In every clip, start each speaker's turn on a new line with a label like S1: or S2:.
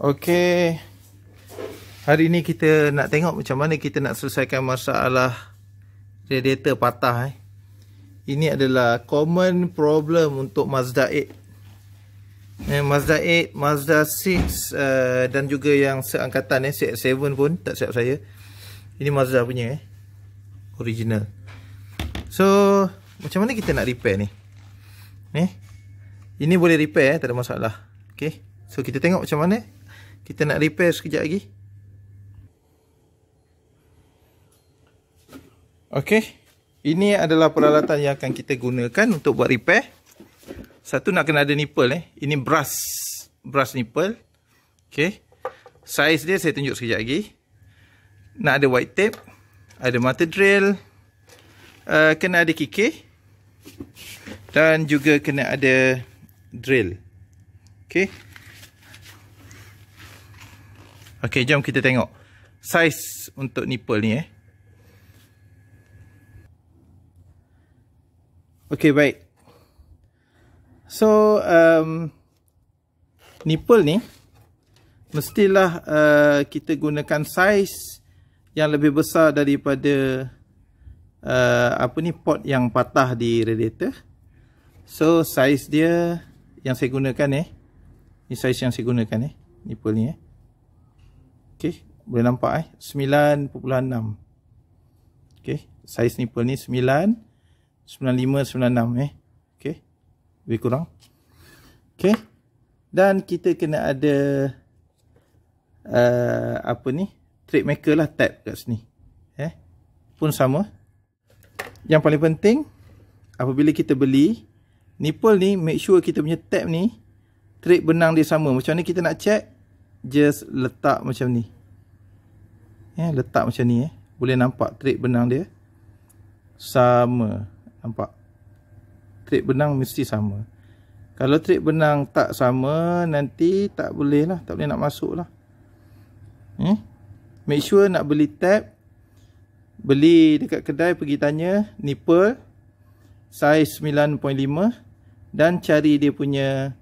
S1: Okey. Hari ini kita nak tengok macam mana kita nak selesaikan masalah radiator patah eh. Ini adalah common problem untuk Mazda 8. Eh, Mazda 8, Mazda 6 uh, eh, dan juga yang seangkatan eh CX-7 pun tak siap saya. Ini Mazda punya eh. Original. So, macam mana kita nak repair ni? Ni. Eh? Ini boleh repair eh, tak ada masalah. Okey. So kita tengok macam mana kita nak repair sekejap lagi Okey, Ini adalah peralatan yang akan kita gunakan Untuk buat repair Satu nak kena ada nipple eh. Ini brass Brass nipple Okey. Size dia saya tunjuk sekejap lagi Nak ada white tape Ada mata drill uh, Kena ada kikir Dan juga kena ada Drill Okey. Ok jom kita tengok Saiz untuk nipple ni eh Ok baik So um, Nipple ni Mestilah uh, kita gunakan saiz Yang lebih besar daripada uh, Apa ni pot yang patah di radiator So saiz dia Yang saya gunakan eh Ni saiz yang saya gunakan eh Nipple ni eh Okey, boleh nampak eh 9.6. Okey, saiz nipple ni 9 95 96 eh. Okey. Lebih kurang. Okey. Dan kita kena ada uh, apa ni? Trip maker lah tab kat sini. Eh. Pun sama. Yang paling penting apabila kita beli nipple ni make sure kita punya tab ni trip benang dia sama. Macam ni kita nak check? just letak macam ni ya eh, letak macam ni eh boleh nampak trik benang dia sama nampak trik benang mesti sama kalau trik benang tak sama nanti tak boleh lah tak boleh nak masuk lah eh? make sure nak beli tab beli dekat kedai pergi tanya nipple saiz 9.5 dan cari dia punya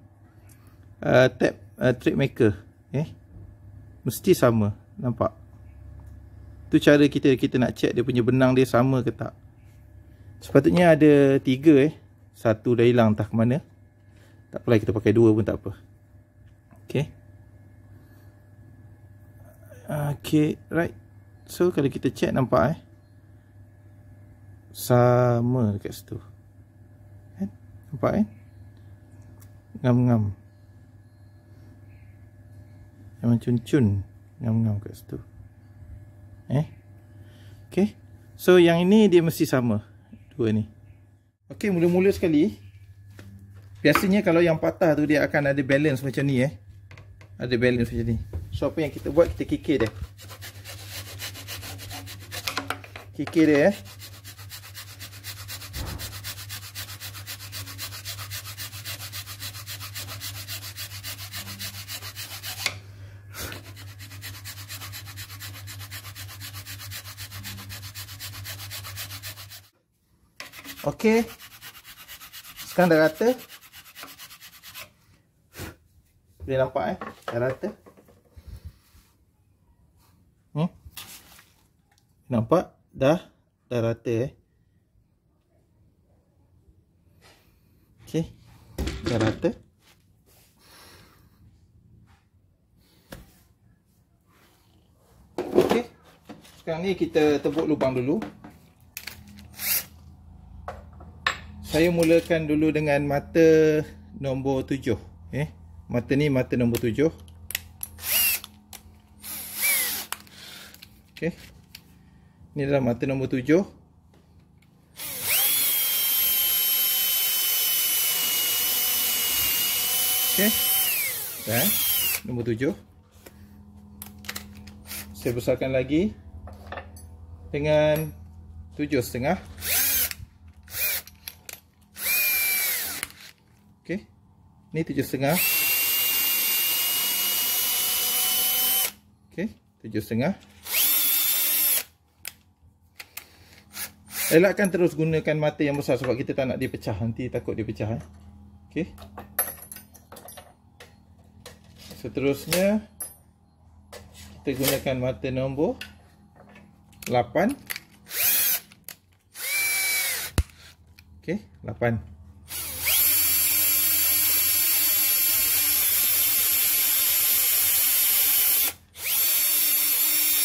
S1: uh, tab uh, trik maker eh mesti sama nampak tu cara kita kita nak check dia punya benang dia sama ke tak sepatutnya ada tiga eh satu dah hilang entah ke mana tak apalah kita pakai dua pun tak apa Okay. Okay right so kalau kita check nampak eh sama dekat situ eh? nampak eh ngam-ngam Memang cun-cun Ngam-ngam kat situ Eh Okay So yang ini dia mesti sama Dua ni Okay mula-mula sekali Biasanya kalau yang patah tu dia akan ada balance macam ni eh Ada balance macam ni So apa yang kita buat kita kikir dia Kikir dia eh Okey. Sekarang dah rata. Boleh nampak eh. Dah rata. Hmm? Nampak? Dah. Dah rata eh. Okey. Dah rata. Okey. Sekarang ni kita tebuk lubang dulu. saya mulakan dulu dengan mata nombor tujuh eh mata ni mata nombor tujuh okey ni adalah mata nombor tujuh okey dan nombor tujuh saya besarkan lagi dengan tujuh setengah Okey. Ni 7.5. Okey, 7.5. Elakkan terus gunakan mata yang besar sebab kita tak nak dia pecah. Nanti takut dia pecah. Eh? Okey. Seterusnya, kita gunakan mata nombor 8. Okey, 8.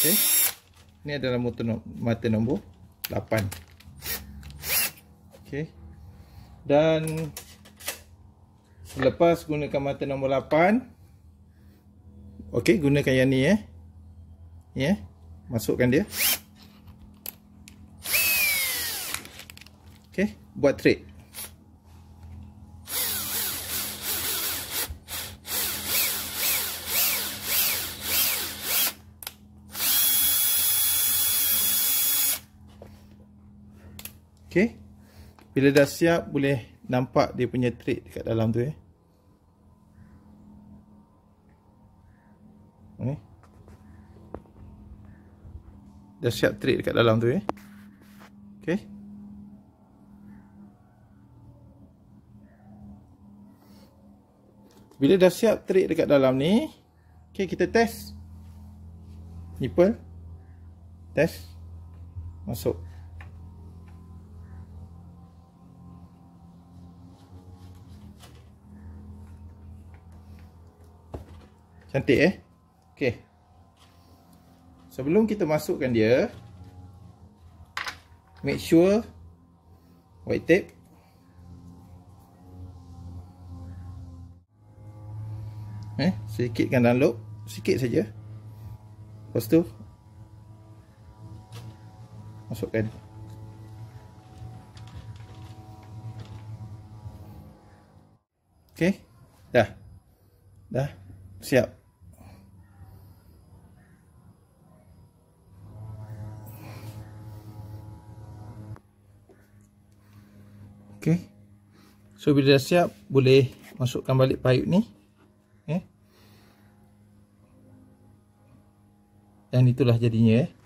S1: okay. ini adalah mata nombor 8 okay. dan selepas gunakan mata nombor 8 ok gunakan yang ni eh. Yeah. masukkan dia ok buat trade Okay. Bila dah siap boleh nampak dia punya trait dekat dalam tu eh. Okay. Dah siap trait dekat dalam tu eh. Okay. Bila dah siap trait dekat dalam ni. Okay kita test. Nipple. Test. Masuk. Cantik eh Okay Sebelum kita masukkan dia Make sure White tape Eh, sedikitkan dalam loop Sikit saja. Lepas tu Masukkan Okay Dah Dah Siap Okey. So bila dah siap boleh masukkan balik payut ni. Okey. Eh. Dan itulah jadinya eh.